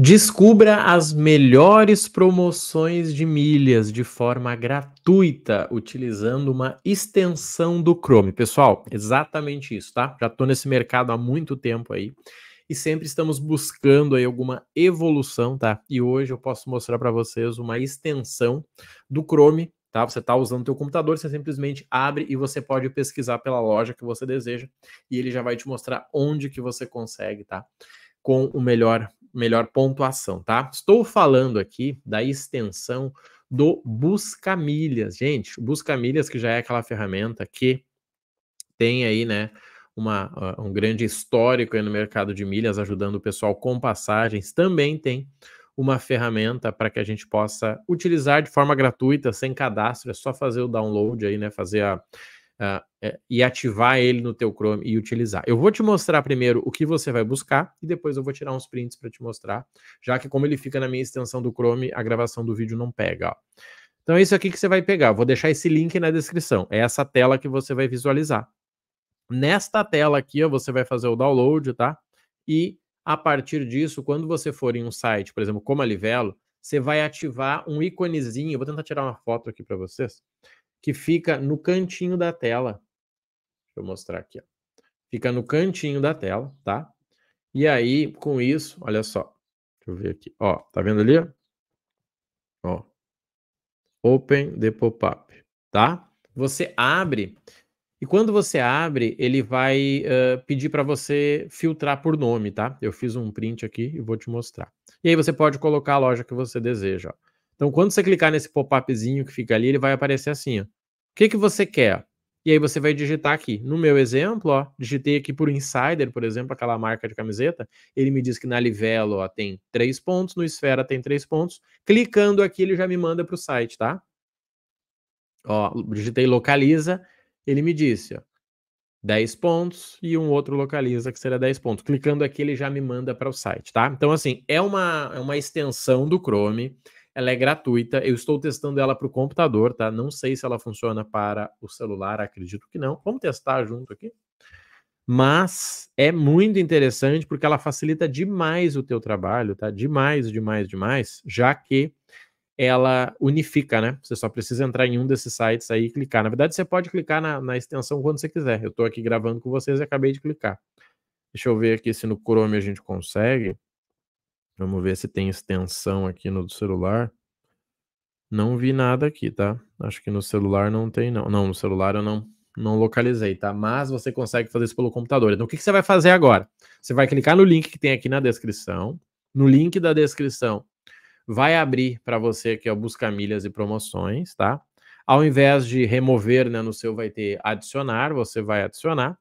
Descubra as melhores promoções de milhas de forma gratuita utilizando uma extensão do Chrome. Pessoal, exatamente isso, tá? Já estou nesse mercado há muito tempo aí e sempre estamos buscando aí alguma evolução, tá? E hoje eu posso mostrar para vocês uma extensão do Chrome, tá? Você está usando o teu computador, você simplesmente abre e você pode pesquisar pela loja que você deseja e ele já vai te mostrar onde que você consegue, tá? Com o melhor melhor pontuação, tá? Estou falando aqui da extensão do Busca Milhas. Gente, o Busca Milhas, que já é aquela ferramenta que tem aí, né, uma, um grande histórico no mercado de milhas, ajudando o pessoal com passagens, também tem uma ferramenta para que a gente possa utilizar de forma gratuita, sem cadastro, é só fazer o download aí, né, fazer a uh, e ativar ele no teu Chrome e utilizar. Eu vou te mostrar primeiro o que você vai buscar e depois eu vou tirar uns prints para te mostrar, já que como ele fica na minha extensão do Chrome, a gravação do vídeo não pega. Ó. Então é isso aqui que você vai pegar. Vou deixar esse link na descrição. É essa tela que você vai visualizar. Nesta tela aqui, ó, você vai fazer o download, tá? E a partir disso, quando você for em um site, por exemplo, como a Livelo, você vai ativar um íconezinho. Vou tentar tirar uma foto aqui para vocês que fica no cantinho da tela. Deixa eu mostrar aqui. Ó. Fica no cantinho da tela, tá? E aí, com isso, olha só. Deixa eu ver aqui. Ó, tá vendo ali? Ó. Open the pop-up, tá? Você abre e quando você abre, ele vai uh, pedir para você filtrar por nome, tá? Eu fiz um print aqui e vou te mostrar. E aí você pode colocar a loja que você deseja. Ó. Então, quando você clicar nesse pop-upzinho que fica ali, ele vai aparecer assim, ó. O que, que você quer? E aí você vai digitar aqui. No meu exemplo, ó, digitei aqui por Insider, por exemplo, aquela marca de camiseta. Ele me diz que na Livelo ó, tem três pontos, no Esfera tem três pontos. Clicando aqui, ele já me manda para o site, tá? Ó, digitei localiza, ele me disse, ó, 10 pontos e um outro localiza que será 10 pontos. Clicando aqui, ele já me manda para o site, tá? Então, assim, é uma, é uma extensão do Chrome ela é gratuita. Eu estou testando ela para o computador, tá? Não sei se ela funciona para o celular, acredito que não. Vamos testar junto aqui. Mas é muito interessante porque ela facilita demais o teu trabalho, tá? Demais, demais, demais, já que ela unifica, né? Você só precisa entrar em um desses sites aí e clicar. Na verdade, você pode clicar na, na extensão quando você quiser. Eu estou aqui gravando com vocês e acabei de clicar. Deixa eu ver aqui se no Chrome a gente consegue. Vamos ver se tem extensão aqui no celular. Não vi nada aqui, tá? Acho que no celular não tem, não. Não, no celular eu não, não localizei, tá? Mas você consegue fazer isso pelo computador. Então, o que, que você vai fazer agora? Você vai clicar no link que tem aqui na descrição. No link da descrição vai abrir para você que é o Busca Milhas e Promoções, tá? Ao invés de remover, né, no seu vai ter adicionar, você vai adicionar.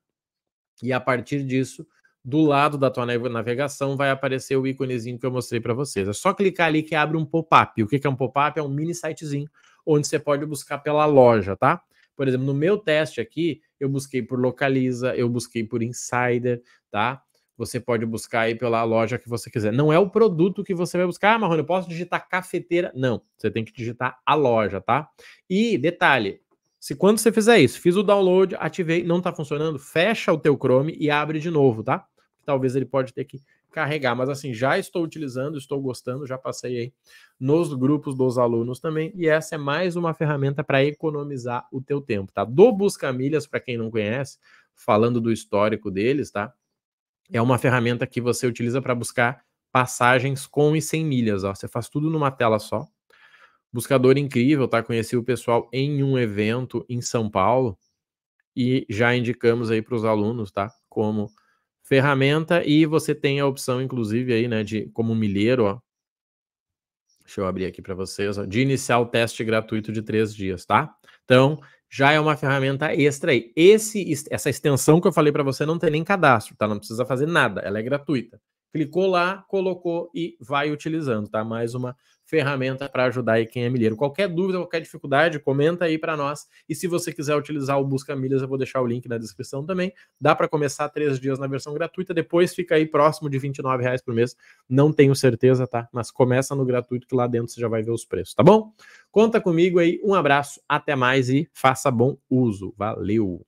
E a partir disso, do lado da tua navegação vai aparecer o íconezinho que eu mostrei para vocês. É só clicar ali que abre um pop-up. O que é um pop-up? É um mini sitezinho onde você pode buscar pela loja, tá? Por exemplo, no meu teste aqui, eu busquei por Localiza, eu busquei por Insider, tá? Você pode buscar aí pela loja que você quiser. Não é o produto que você vai buscar. Ah, Marrone, eu posso digitar cafeteira? Não, você tem que digitar a loja, tá? E detalhe, se quando você fizer isso, fiz o download, ativei, não tá funcionando, fecha o teu Chrome e abre de novo, tá? talvez ele pode ter que carregar. Mas assim, já estou utilizando, estou gostando, já passei aí nos grupos dos alunos também. E essa é mais uma ferramenta para economizar o teu tempo, tá? Do Busca Milhas, para quem não conhece, falando do histórico deles, tá? É uma ferramenta que você utiliza para buscar passagens com e sem milhas, ó. Você faz tudo numa tela só. Buscador incrível, tá? Conheci o pessoal em um evento em São Paulo e já indicamos aí para os alunos, tá? Como ferramenta e você tem a opção, inclusive, aí, né, de como milheiro, ó. Deixa eu abrir aqui para vocês, ó, de iniciar o teste gratuito de três dias, tá? Então, já é uma ferramenta extra aí. Esse, essa extensão que eu falei para você não tem nem cadastro, tá? Não precisa fazer nada, ela é gratuita. Clicou lá, colocou e vai utilizando, tá? Mais uma ferramenta para ajudar aí quem é milheiro. Qualquer dúvida, qualquer dificuldade, comenta aí para nós. E se você quiser utilizar o Busca Milhas, eu vou deixar o link na descrição também. Dá para começar três dias na versão gratuita, depois fica aí próximo de R$29,00 reais por mês. Não tenho certeza, tá? Mas começa no gratuito que lá dentro você já vai ver os preços, tá bom? Conta comigo aí. Um abraço, até mais e faça bom uso. Valeu.